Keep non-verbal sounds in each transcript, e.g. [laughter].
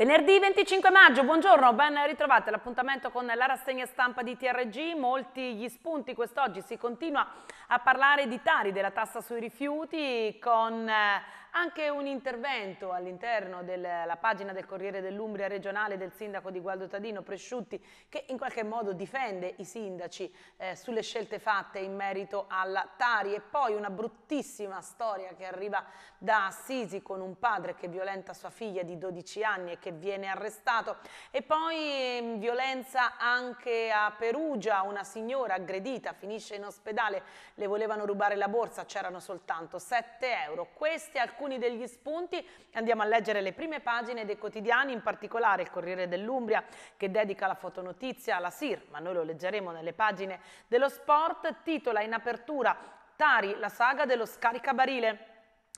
Venerdì 25 maggio, buongiorno, ben ritrovati all'appuntamento con la rassegna stampa di TRG, molti gli spunti quest'oggi, si continua a parlare di Tari, della tassa sui rifiuti, con eh, anche un intervento all'interno della pagina del Corriere dell'Umbria regionale del sindaco di Gualdo Tadino, Presciutti, che in qualche modo difende i sindaci eh, sulle scelte fatte in merito alla Tari. E poi una bruttissima storia che arriva da Assisi con un padre che violenta sua figlia di 12 anni e che viene arrestato. E poi mm, violenza anche a Perugia, una signora aggredita finisce in ospedale le volevano rubare la borsa, c'erano soltanto 7 euro. Questi alcuni degli spunti, andiamo a leggere le prime pagine dei quotidiani, in particolare il Corriere dell'Umbria che dedica la fotonotizia alla SIR, ma noi lo leggeremo nelle pagine dello sport, titola in apertura Tari, la saga dello scaricabarile.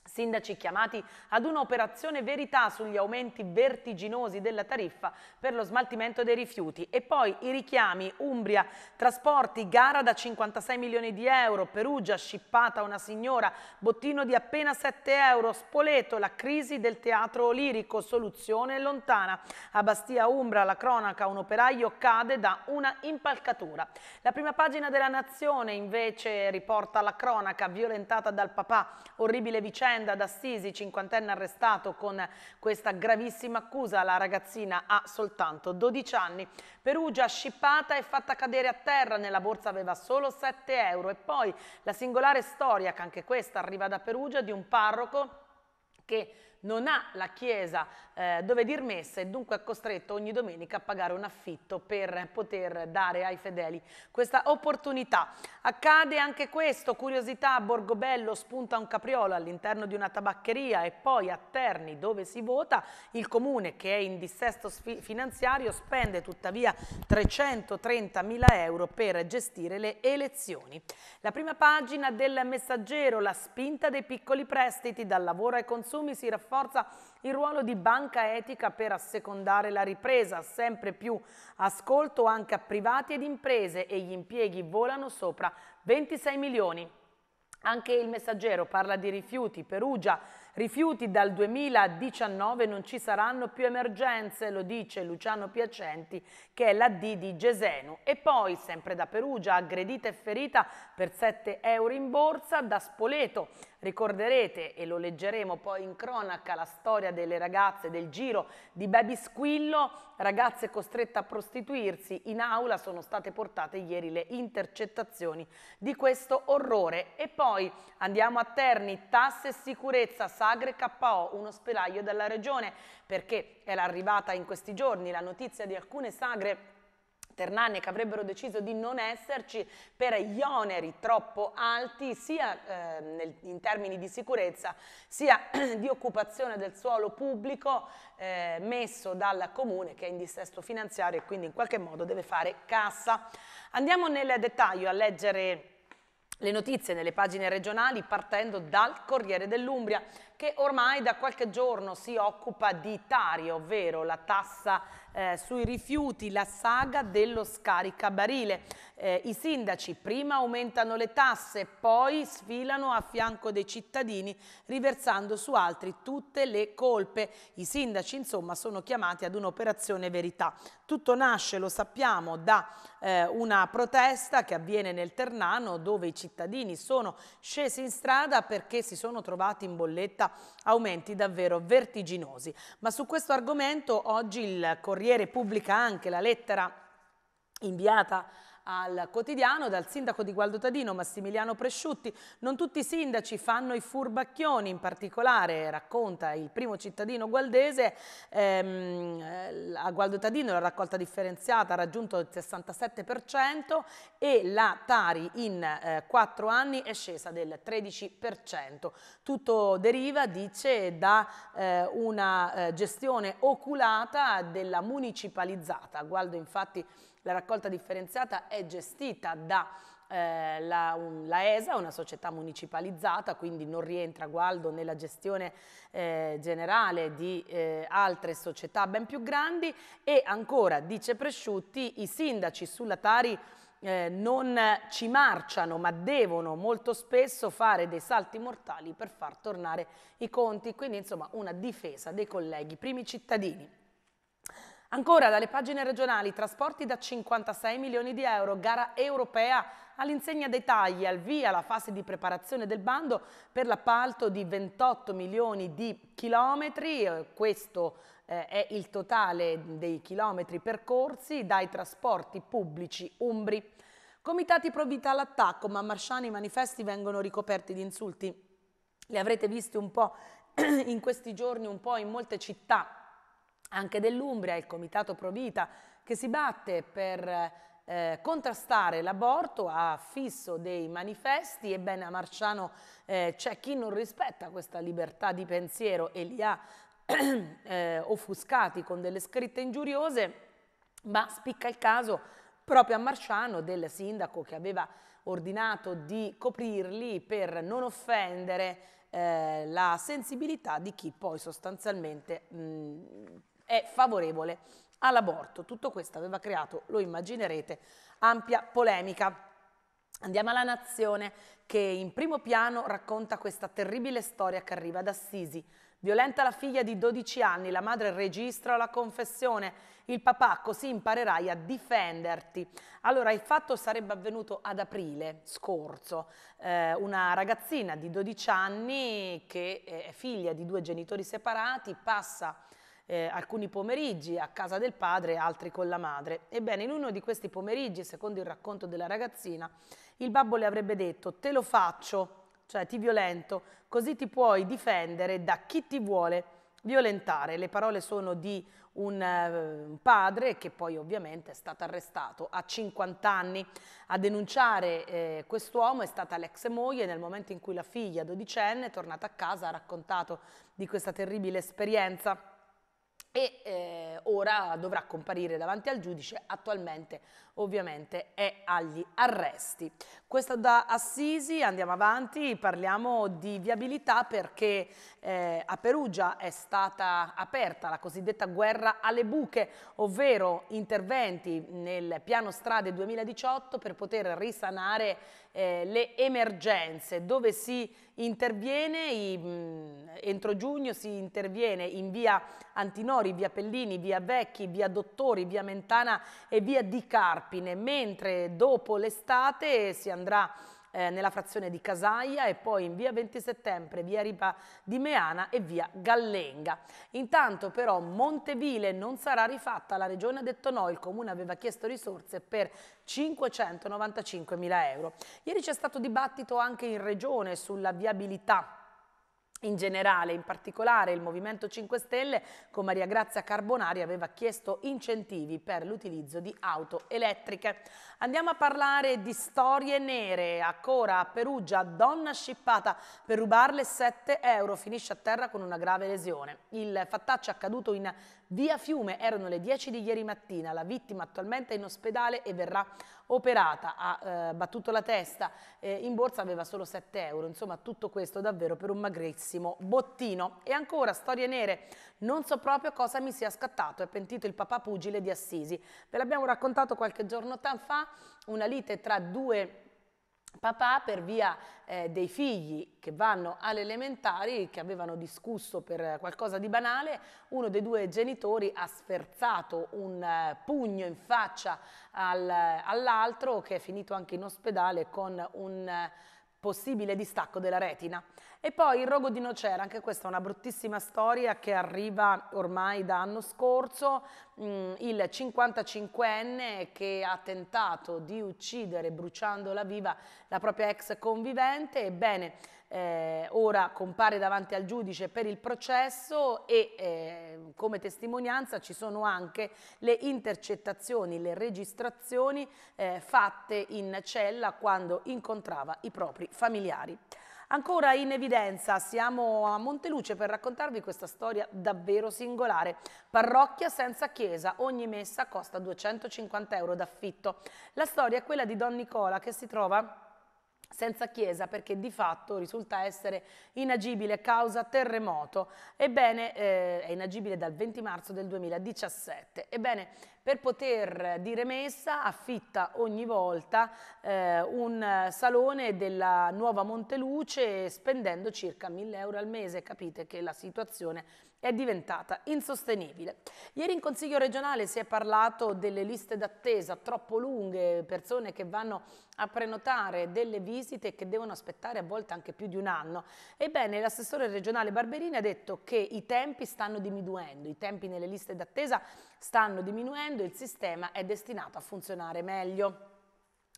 Sindaci chiamati ad un'operazione verità sugli aumenti vertiginosi della tariffa per lo smaltimento dei rifiuti e poi i richiami Umbria, trasporti, gara da 56 milioni di euro, Perugia, scippata una signora, bottino di appena 7 euro, Spoleto, la crisi del teatro lirico, soluzione lontana. A Bastia Umbra, la cronaca, un operaio cade da una impalcatura. La prima pagina della Nazione invece riporta la cronaca violentata dal papà, orribile vicenda trentenne ad Assisi, cinquantenne arrestato con questa gravissima accusa. La ragazzina ha soltanto 12 anni. Perugia scippata e fatta cadere a terra, nella borsa aveva solo 7 euro. E poi la singolare storia, che anche questa arriva da Perugia, di un parroco che non ha la chiesa eh, dove dir messa e dunque è costretto ogni domenica a pagare un affitto per poter dare ai fedeli questa opportunità. Accade anche questo, curiosità, a Borgobello spunta un capriolo all'interno di una tabaccheria e poi a Terni dove si vota, il comune che è in dissesto finanziario spende tuttavia 330 mila euro per gestire le elezioni. La prima pagina del messaggero, la spinta dei piccoli prestiti dal lavoro ai consumi si rafforza il ruolo di banca etica per assecondare la ripresa, sempre più ascolto anche a privati ed imprese e gli impieghi volano sopra 26 milioni. Anche il messaggero parla di rifiuti. Perugia, rifiuti dal 2019 non ci saranno più emergenze, lo dice Luciano Piacenti, che è la D di Gesenu. E poi, sempre da Perugia, aggredita e ferita per 7 euro in borsa da Spoleto. Ricorderete, e lo leggeremo poi in cronaca, la storia delle ragazze del giro di Baby Squillo, ragazze costrette a prostituirsi. In aula sono state portate ieri le intercettazioni di questo orrore. E poi andiamo a Terni, tasse e sicurezza, Sagre KO, un ospedale della regione, perché era arrivata in questi giorni la notizia di alcune sagre ternane che avrebbero deciso di non esserci per gli oneri troppo alti sia eh, nel, in termini di sicurezza sia [clears throat] di occupazione del suolo pubblico eh, messo dal comune che è in dissesto finanziario e quindi in qualche modo deve fare cassa. Andiamo nel dettaglio a leggere le notizie nelle pagine regionali partendo dal Corriere dell'Umbria che ormai da qualche giorno si occupa di Tari, ovvero la tassa eh, sui rifiuti, la saga dello scaricabarile. Eh, I sindaci prima aumentano le tasse, poi sfilano a fianco dei cittadini riversando su altri tutte le colpe. I sindaci insomma sono chiamati ad un'operazione verità. Tutto nasce, lo sappiamo, da eh, una protesta che avviene nel Ternano dove i cittadini sono scesi in strada perché si sono trovati in bolletta registra aumenti davvero vertiginosi. Ma su questo argomento oggi il Corriere pubblica anche la lettera inviata al quotidiano dal sindaco di Gualdotadino Massimiliano Presciutti. Non tutti i sindaci fanno i furbacchioni, in particolare racconta il primo cittadino gualdese, ehm, eh, a Gualdotadino la raccolta differenziata ha raggiunto il 67% e la Tari in eh, anni è scesa del 13%. Tutto deriva, dice, da eh, una eh, gestione oculata della municipalizzata. Gualdo infatti la raccolta differenziata è gestita da eh, la, un, la, ESA, una società municipalizzata, quindi non rientra Gualdo nella gestione eh, generale di eh, altre società ben più grandi e ancora, dice Presciutti, i sindaci sulla Tari eh, non ci marciano ma devono molto spesso fare dei salti mortali per far tornare i conti, quindi insomma una difesa dei colleghi, primi cittadini. Ancora dalle pagine regionali, trasporti da 56 milioni di euro, gara europea all'insegna dei tagli, al via la fase di preparazione del bando per l'appalto di 28 milioni di chilometri, eh, questo eh, è il totale dei chilometri percorsi dai trasporti pubblici umbri. Comitati provvita all'attacco, ma Marciani i manifesti vengono ricoperti di insulti. Li avrete visti un po' [clears throat] in questi giorni, un po' in molte città anche dell'Umbria, il Comitato Provita che si batte per eh, contrastare l'aborto ha fisso dei manifesti, ebbene a Marciano eh, c'è chi non rispetta questa libertà di pensiero e li ha [clears throat] eh, offuscati con delle scritte ingiuriose, ma spicca il caso proprio a Marciano del sindaco che aveva ordinato di coprirli per non offendere eh, la sensibilità di chi poi sostanzialmente mh, è favorevole all'aborto. Tutto questo aveva creato, lo immaginerete, ampia polemica. Andiamo alla Nazione che in primo piano racconta questa terribile storia che arriva ad Assisi. Violenta la figlia di 12 anni, la madre registra la confessione, il papà così imparerai a difenderti. Allora il fatto sarebbe avvenuto ad aprile scorso, eh, una ragazzina di 12 anni che è figlia di due genitori separati passa eh, alcuni pomeriggi a casa del padre altri con la madre. Ebbene, in uno di questi pomeriggi, secondo il racconto della ragazzina, il babbo le avrebbe detto te lo faccio, cioè ti violento, così ti puoi difendere da chi ti vuole violentare. Le parole sono di un, eh, padre che poi ovviamente è stato arrestato a 50 anni. A denunciare eh, quest'uomo è stata l'ex moglie nel momento in cui la figlia, dodicenne, tornata a casa, ha raccontato di questa terribile esperienza e eh, ora dovrà comparire davanti al giudice, attualmente ovviamente è agli arresti. Questa da Assisi, andiamo avanti, parliamo di viabilità perché eh, a Perugia è stata aperta la cosiddetta guerra alle buche, ovvero interventi nel piano strade 2018 per poter risanare eh, le emergenze, dove si interviene, i, mh, entro giugno si interviene in via Antinori, via Pellini, via Vecchi, via Dottori, via Mentana e via Di Carpi Carpine, mentre dopo l'estate si andrà eh, nella frazione di Casaia e poi in via 20 settembre, via Ripa di Meana e via Gallenga. Intanto però Montevile non sarà rifatta, la regione ha detto no, il comune aveva chiesto risorse per 595 mila euro. Ieri c'è stato dibattito anche in regione sulla viabilità in generale, in particolare il Movimento 5 Stelle con Maria Grazia Carbonari aveva chiesto incentivi per l'utilizzo di auto elettriche. Andiamo a parlare di storie nere. A a Perugia, donna scippata per rubarle 7 euro. Finisce a terra con una grave lesione. Il fattaccio è accaduto in via Fiume. Erano le 10 di ieri mattina. La vittima attualmente è in ospedale e verrà operata. Ha eh, battuto la testa. Eh, in borsa aveva solo 7 euro. Insomma, tutto questo davvero per un magrissimo bottino. E ancora, storie nere. Non so proprio cosa mi sia scattato. È pentito il papà pugile di Assisi. Ve l'abbiamo raccontato qualche giorno fa una lite tra due papà per via eh, dei figli che vanno alle elementari, che avevano discusso per qualcosa di banale, uno dei due genitori ha sferzato un eh, pugno in faccia al, all'altro che è finito anche in ospedale con un... Eh, possibile distacco della retina. E poi il rogo di nocera, anche questa è una bruttissima storia che arriva ormai da anno scorso, mm, il 55enne che ha tentato di uccidere bruciandola viva la propria ex convivente, ebbene eh, ora compare davanti al giudice per il processo e eh, come testimonianza ci sono anche le intercettazioni, le registrazioni eh, fatte in cella quando incontrava i propri familiari. Ancora in evidenza, siamo a Monteluce per raccontarvi questa storia davvero singolare. Parrocchia senza chiesa, ogni messa costa 250 euro d'affitto. La storia è quella di Don Nicola che si trova senza chiesa perché di fatto risulta essere inagibile causa terremoto. Ebbene, eh, è inagibile dal 20 marzo del 2017. Ebbene, per poter dire messa affitta ogni volta eh, un salone della nuova Monteluce spendendo circa 1000 euro al mese. Capite che la situazione è diventata insostenibile. Ieri in Consiglio regionale si è parlato delle liste d'attesa troppo lunghe, persone che vanno a prenotare delle visite che devono aspettare a volte anche più di un anno. Ebbene, l'assessore regionale Barberini ha detto che i tempi stanno diminuendo, i tempi nelle liste d'attesa stanno diminuendo, e il sistema è destinato a funzionare meglio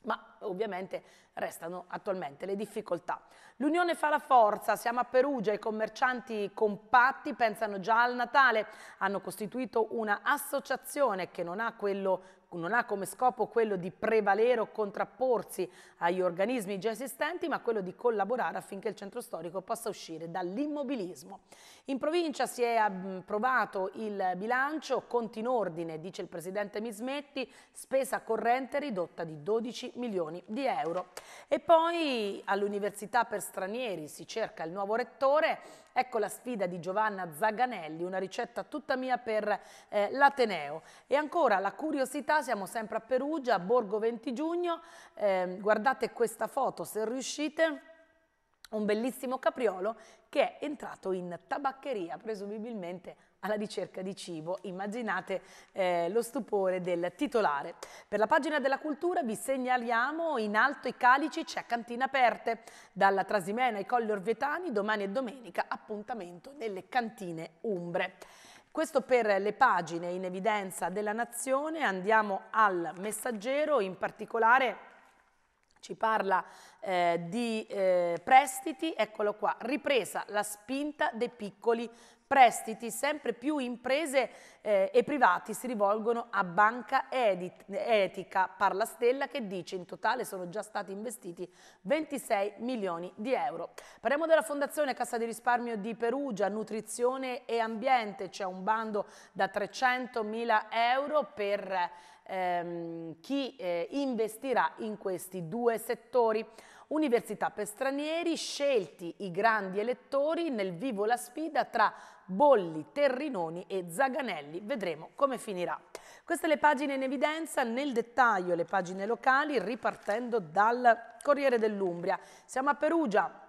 ma ovviamente restano attualmente le difficoltà. L'unione fa la forza, siamo a Perugia, i commercianti compatti pensano già al Natale, hanno costituito una associazione che non ha quello non ha come scopo quello di prevalere o contrapporsi agli organismi già esistenti, ma quello di collaborare affinché il centro storico possa uscire dall'immobilismo. In provincia si è approvato mm, il bilancio conti in ordine, dice il presidente Mismetti, spesa corrente ridotta di 12 milioni di euro. E poi all'Università per Stranieri si cerca il nuovo rettore, Ecco la sfida di Giovanna Zaganelli, una ricetta tutta mia per eh, l'Ateneo. E ancora la curiosità, siamo sempre a Perugia, a Borgo 20 giugno, eh, guardate questa foto se riuscite un bellissimo capriolo che è entrato in tabaccheria, presumibilmente alla ricerca di cibo. Immaginate eh, lo stupore del titolare. Per la pagina della cultura vi segnaliamo in alto i calici c'è cantine aperte. Dalla Trasimena ai Colli Orvietani domani e domenica appuntamento nelle cantine umbre. Questo per le pagine in evidenza della Nazione, andiamo al messaggero, in particolare ci parla eh, di eh, prestiti, eccolo qua, ripresa la spinta dei piccoli prestiti sempre più imprese eh, e privati si rivolgono a Banca Edit, Etica Parla Stella che dice in totale sono già stati investiti 26 milioni di euro. Parliamo della Fondazione Cassa di Risparmio di Perugia, Nutrizione e Ambiente, c'è un bando da 300 mila euro per ehm, chi eh, investirà in questi due settori. Università per stranieri, scelti i grandi elettori nel vivo la sfida tra Bolli, Terrinoni e Zaganelli. Vedremo come finirà. Queste le pagine in evidenza, nel dettaglio le pagine locali ripartendo dal Corriere dell'Umbria. Siamo a Perugia,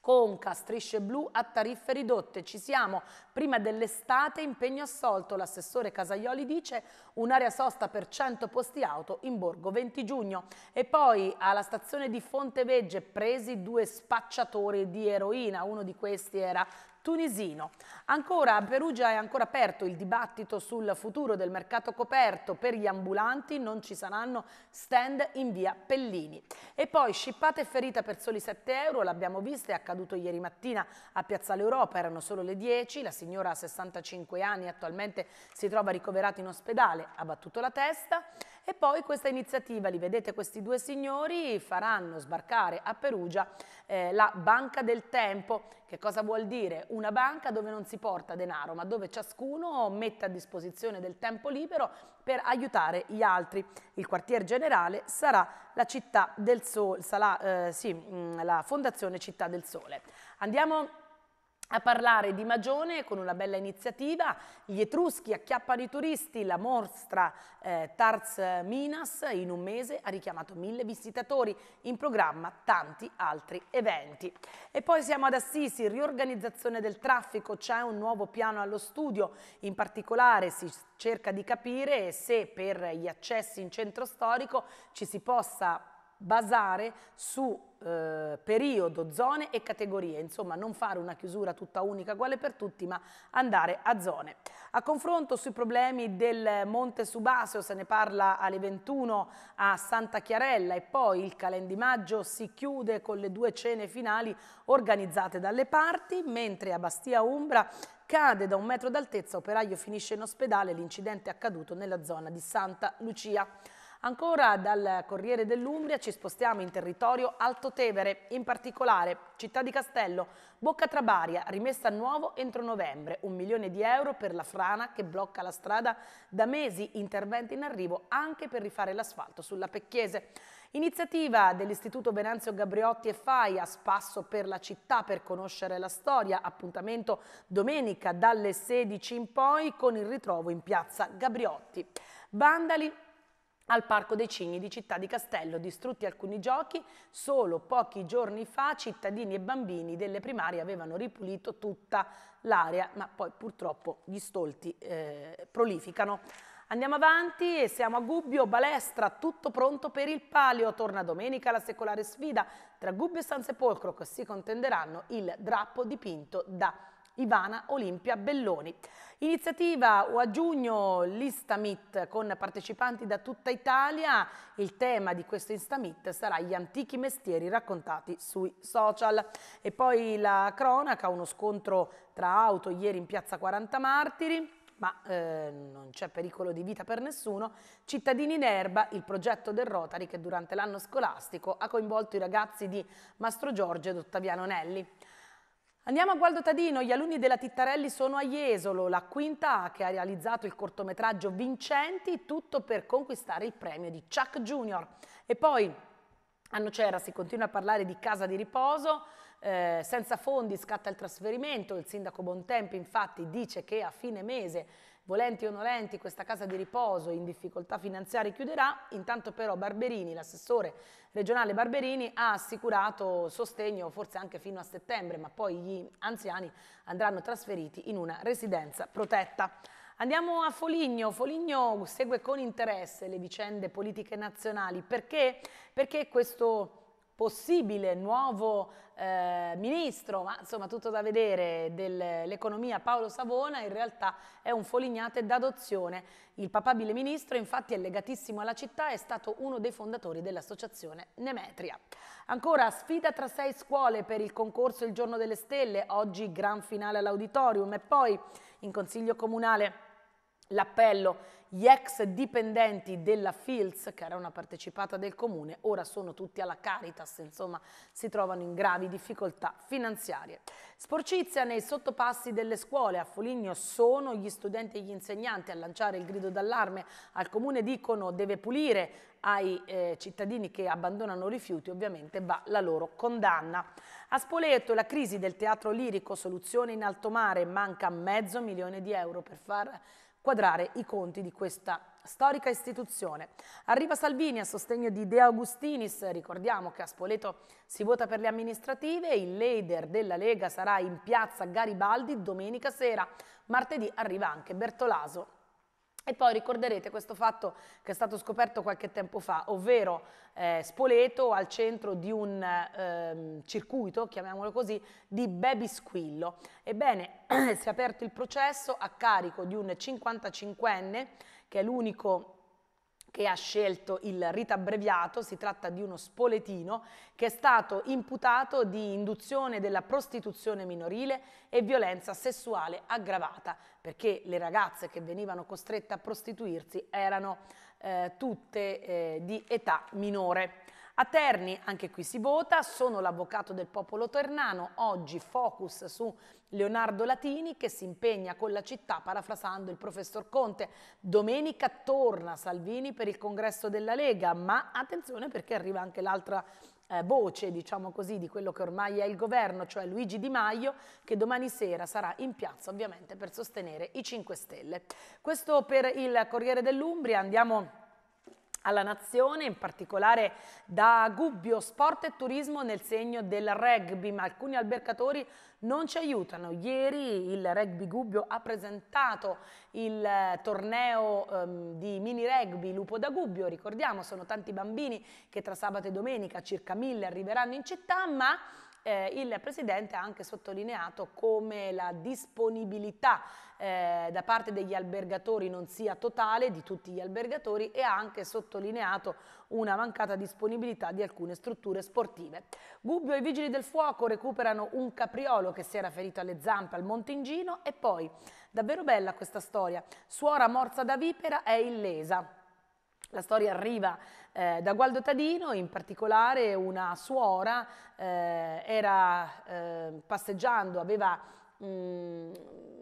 Conca, strisce blu a tariffe ridotte. Ci siamo prima dell'estate, impegno assolto. L'assessore Casaioli dice un'area sosta per 100 posti auto in Borgo 20 giugno. E poi alla stazione di Fontevegge presi due spacciatori di eroina. Uno di questi era tunisino. Ancora a Perugia è ancora aperto il dibattito sul futuro del mercato coperto per gli ambulanti, non ci saranno stand in via Pellini. E poi scippata e ferita per soli 7 euro, l'abbiamo vista, è accaduto ieri mattina a Piazzale Europa, erano solo le 10, la signora ha 65 anni, attualmente si trova ricoverata in ospedale, ha battuto la testa e poi questa iniziativa, li vedete questi due signori, faranno sbarcare a Perugia eh, la Banca del Tempo. Che cosa vuol dire? Una banca dove non si porta denaro, ma dove ciascuno mette a disposizione del tempo libero per aiutare gli altri. Il quartier generale sarà la città del sole, sarà, eh, sì, mm, la Fondazione Città del Sole. Andiamo a parlare di Magione con una bella iniziativa, gli Etruschi acchiappano i turisti, la mostra eh, Tarz Minas in un mese ha richiamato mille visitatori, in programma tanti altri eventi. E poi siamo ad Assisi, riorganizzazione del traffico, c'è un nuovo piano allo studio, in particolare si cerca di capire se per gli accessi in centro storico ci si possa basare su eh, periodo, zone e categorie, insomma non fare una chiusura tutta unica uguale per tutti, ma andare a zone. A confronto sui problemi del Monte Subaseo se ne parla alle 21 a Santa Chiarella e poi il calendimaggio si chiude con le due cene finali organizzate dalle parti, mentre a Bastia Umbra cade da un metro d'altezza, operaio finisce in ospedale, l'incidente è accaduto nella zona di Santa Lucia. Ancora dal Corriere dell'Umbria ci spostiamo in territorio Alto Tevere, in particolare Città di Castello, Bocca Trabaria, rimessa a nuovo entro novembre, un milione di euro per la frana che blocca la strada da mesi, interventi in arrivo anche per rifare l'asfalto sulla Pecchiese. Iniziativa dell'Istituto Venanzio Gabriotti e Faia, spasso per la città per conoscere la storia, appuntamento domenica dalle 16 in poi con il ritrovo in piazza Gabriotti. Vandali al Parco dei Cigni di Città di Castello, distrutti alcuni giochi, solo pochi giorni fa cittadini e bambini delle primarie avevano ripulito tutta l'area, ma poi purtroppo gli stolti eh, prolificano. Andiamo avanti e siamo a Gubbio, Balestra, tutto pronto per il palio. Torna domenica la secolare sfida tra Gubbio e San Sepolcro che si contenderanno il drappo dipinto da Ivana Olimpia Belloni. Iniziativa a giugno l'Istamit con partecipanti da tutta Italia. Il tema di questo Instamit sarà gli antichi mestieri raccontati sui social. E poi la cronaca, uno scontro tra auto ieri in piazza 40 Martiri ma eh, non c'è pericolo di vita per nessuno, Cittadini in Erba, il progetto del Rotary che durante l'anno scolastico ha coinvolto i ragazzi di Mastro Giorgio ed Ottaviano Nelli. Andiamo a Gualdo Tadino, gli alunni della Tittarelli sono a Jesolo, la quinta A che ha realizzato il cortometraggio Vincenti, tutto per conquistare il premio di Chuck Junior. E poi a Nocera si continua a parlare di casa di riposo, eh, senza fondi scatta il trasferimento, il sindaco Bontempi infatti dice che a fine mese Volenti o nolenti questa casa di riposo in difficoltà finanziarie chiuderà, intanto però Barberini, l'assessore regionale Barberini ha assicurato sostegno forse anche fino a settembre, ma poi gli anziani andranno trasferiti in una residenza protetta. Andiamo a Foligno. Foligno segue con interesse le vicende politiche nazionali. Perché? Perché questo possibile nuovo eh, ministro, ma insomma tutto da vedere, dell'economia Paolo Savona, in realtà è un folignate d'adozione. Il papabile ministro infatti è legatissimo alla città, è stato uno dei fondatori dell'associazione Nemetria. Ancora sfida tra sei scuole per il concorso Il Giorno delle Stelle, oggi gran finale all'auditorium e poi in consiglio comunale L'appello, gli ex dipendenti della Fils, che era una partecipata del comune, ora sono tutti alla Caritas, insomma si trovano in gravi difficoltà finanziarie. Sporcizia nei sottopassi delle scuole a Foligno sono gli studenti e gli insegnanti a lanciare il grido d'allarme. Al comune dicono deve pulire ai eh, cittadini che abbandonano rifiuti, ovviamente va la loro condanna. A Spoleto la crisi del teatro lirico, soluzione in alto mare, manca mezzo milione di euro per far quadrare i conti di questa storica istituzione. Arriva Salvini a sostegno di De Augustinis, ricordiamo che a Spoleto si vota per le amministrative, il leader della Lega sarà in piazza Garibaldi domenica sera, martedì arriva anche Bertolaso e poi ricorderete questo fatto che è stato scoperto qualche tempo fa, ovvero eh, Spoleto al centro di un eh, circuito, chiamiamolo così, di baby squillo. Ebbene, [clears throat] si è aperto il processo a carico di un 55enne, che è l'unico che ha scelto il rito abbreviato, si tratta di uno spoletino che è stato imputato di induzione della prostituzione minorile e violenza sessuale aggravata, perché le ragazze che venivano costrette a prostituirsi erano eh, tutte eh, di età minore. A Terni, anche qui si vota, sono l'avvocato del popolo ternano, oggi focus su Leonardo Latini che si impegna con la città parafrasando il professor Conte. Domenica torna Salvini per il congresso della Lega, ma attenzione perché arriva anche l'altra eh, voce, diciamo così, di quello che ormai è il governo, cioè Luigi Di Maio, che domani sera sarà in piazza ovviamente per sostenere i 5 Stelle. Questo per il Corriere dell'Umbria, andiamo alla nazione, in particolare da Gubbio Sport e Turismo nel segno del rugby, ma alcuni albercatori non ci aiutano. Ieri il Rugby Gubbio ha presentato il eh, torneo ehm, di mini rugby Lupo da Gubbio, ricordiamo sono tanti bambini che tra sabato e domenica circa mille arriveranno in città, ma eh, il Presidente ha anche sottolineato come la disponibilità eh, da parte degli albergatori non sia totale di tutti gli albergatori e ha anche sottolineato una mancata disponibilità di alcune strutture sportive. Gubbio e i vigili del fuoco recuperano un capriolo che si era ferito alle zampe al Montingino e poi, davvero bella questa storia, suora morsa da vipera è illesa. La storia arriva eh, da Gualdo Tadino, in particolare una suora eh, era eh, passeggiando, aveva mh, mm,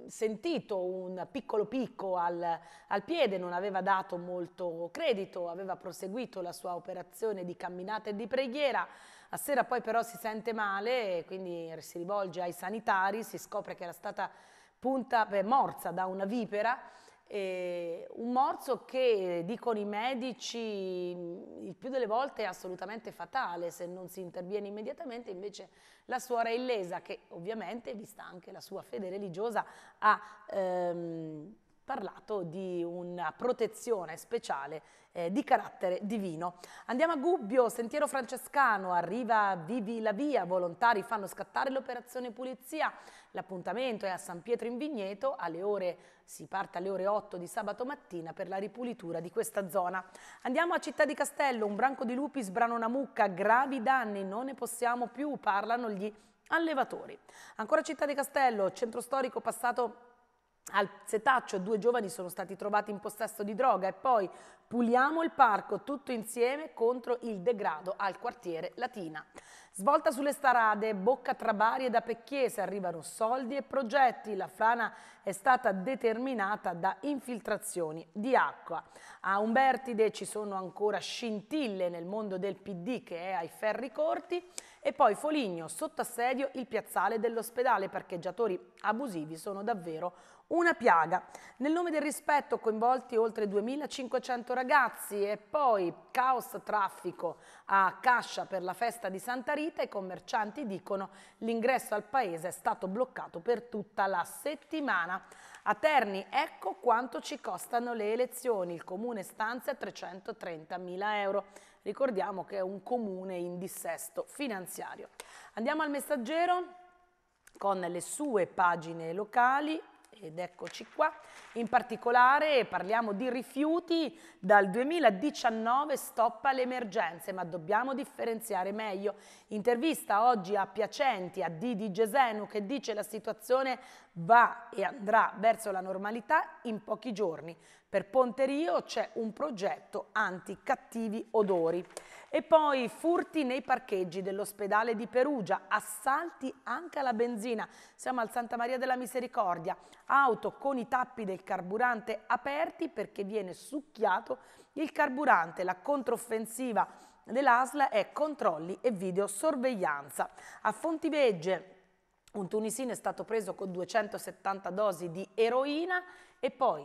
sentito un piccolo picco al, al, piede, non aveva dato molto credito, aveva proseguito la sua operazione di camminata e di preghiera, a sera poi però si sente male e quindi si rivolge ai sanitari, si scopre che era stata punta, beh, morsa da una vipera eh, un morso che, dicono i medici, il più delle volte è assolutamente fatale se non si interviene immediatamente, invece la suora illesa, che ovviamente, vista anche la sua fede religiosa, ha... Ehm, parlato di una protezione speciale eh, di carattere divino. Andiamo a Gubbio, sentiero francescano, arriva Vivi la via, volontari fanno scattare l'operazione pulizia. L'appuntamento è a San Pietro in Vigneto, alle ore, si parte alle ore 8 di sabato mattina per la ripulitura di questa zona. Andiamo a Città di Castello, un branco di lupi sbrana una mucca, gravi danni, non ne possiamo più, parlano gli allevatori. Ancora Città di Castello, centro storico passato al Setaccio due giovani sono stati trovati in possesso di droga e poi puliamo il parco tutto insieme contro il degrado al quartiere Latina. Svolta sulle strade, bocca tra Bari da Pecchiese, arrivano soldi e progetti. La frana è stata determinata da infiltrazioni di acqua. A Umbertide ci sono ancora scintille nel mondo del PD che è ai ferri corti. E poi Foligno, sotto assedio il piazzale dell'ospedale, parcheggiatori abusivi sono davvero una piaga. Nel nome del rispetto coinvolti oltre 2.500 ragazzi e poi caos traffico a Cascia per la festa di Santa Rita, i commercianti dicono l'ingresso al paese è stato bloccato per tutta la settimana. A Terni ecco quanto ci costano le elezioni, il comune stanzia 330.000 euro ricordiamo che è un comune in dissesto finanziario. Andiamo al messaggero con le sue pagine locali ed eccoci qua. In particolare parliamo di rifiuti, dal 2019 stoppa le emergenze, ma dobbiamo differenziare meglio. Intervista oggi a Piacenti, a Didi Gesenu, che dice la situazione va e andrà verso la normalità in pochi giorni. Per Ponterio c'è un progetto anti-cattivi odori. E poi furti nei parcheggi dell'ospedale di Perugia, assalti anche alla benzina. Siamo al Santa Maria della Misericordia, auto con i tappi del carburante aperti perché viene succhiato il carburante. La controffensiva dell'ASLA è controlli e videosorveglianza. A Fontivegge un tunisino è stato preso con 270 dosi di eroina e poi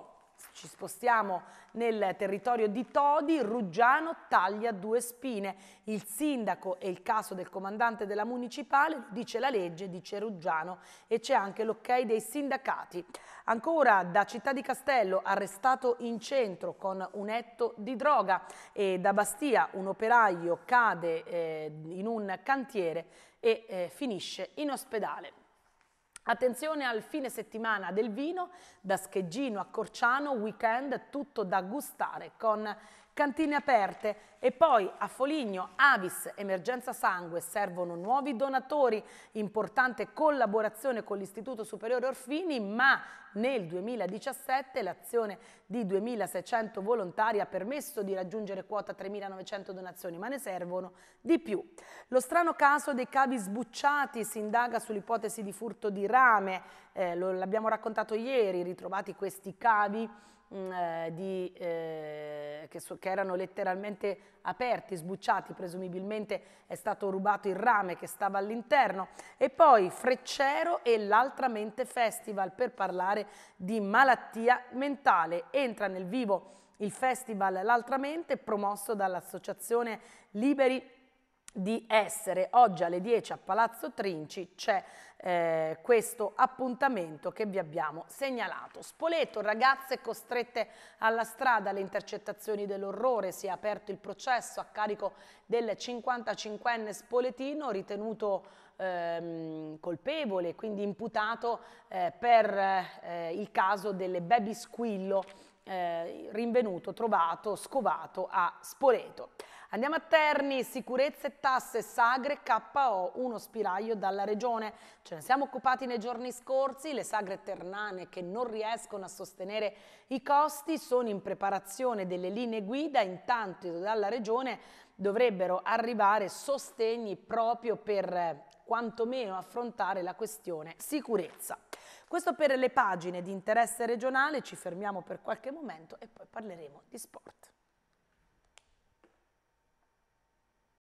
ci spostiamo nel territorio di Todi, Ruggiano taglia due spine. Il sindaco e il caso del comandante della municipale, dice la legge, dice Ruggiano e c'è anche l'ok dei sindacati. Ancora da Città di Castello, arrestato in centro con un etto di droga e da Bastia un operaio cade eh, in un cantiere e eh, finisce in ospedale. Attenzione al fine settimana del vino, da Scheggino a Corciano, weekend tutto da gustare con cantine aperte e poi a Foligno, Avis, Emergenza Sangue, servono nuovi donatori, importante collaborazione con l'Istituto Superiore Orfini, ma nel 2017 l'azione di 2600 volontari ha permesso di raggiungere quota 3.900 donazioni, ma ne servono di più. Lo strano caso dei cavi sbucciati si indaga sull'ipotesi di furto di rame, eh, l'abbiamo raccontato ieri, ritrovati questi cavi Mm, eh, di, eh, che, so, che, erano letteralmente aperti, sbucciati, presumibilmente è stato rubato il rame che stava all'interno e poi Freccero e l'altra mente festival per parlare di malattia mentale. Entra nel vivo il festival L'altra mente promosso dall'associazione Liberi di essere oggi alle 10 a Palazzo Trinci c'è eh, questo appuntamento che vi abbiamo segnalato. Spoleto, ragazze costrette alla strada, le intercettazioni dell'orrore, si è aperto il processo a carico del 55enne spoletino ritenuto ehm, colpevole, quindi imputato eh, per eh, il caso delle baby squillo eh, rinvenuto, trovato, scovato a Spoleto. Andiamo a Terni, sicurezza e tasse, sagre KO, uno spiraglio dalla regione. Ce ne siamo occupati nei giorni scorsi, le sagre ternane che non riescono a sostenere i costi sono in preparazione delle linee guida, intanto dalla regione dovrebbero arrivare sostegni proprio per eh, quantomeno affrontare la questione sicurezza. Questo per le pagine di interesse regionale, ci fermiamo per qualche momento e poi parleremo di sport.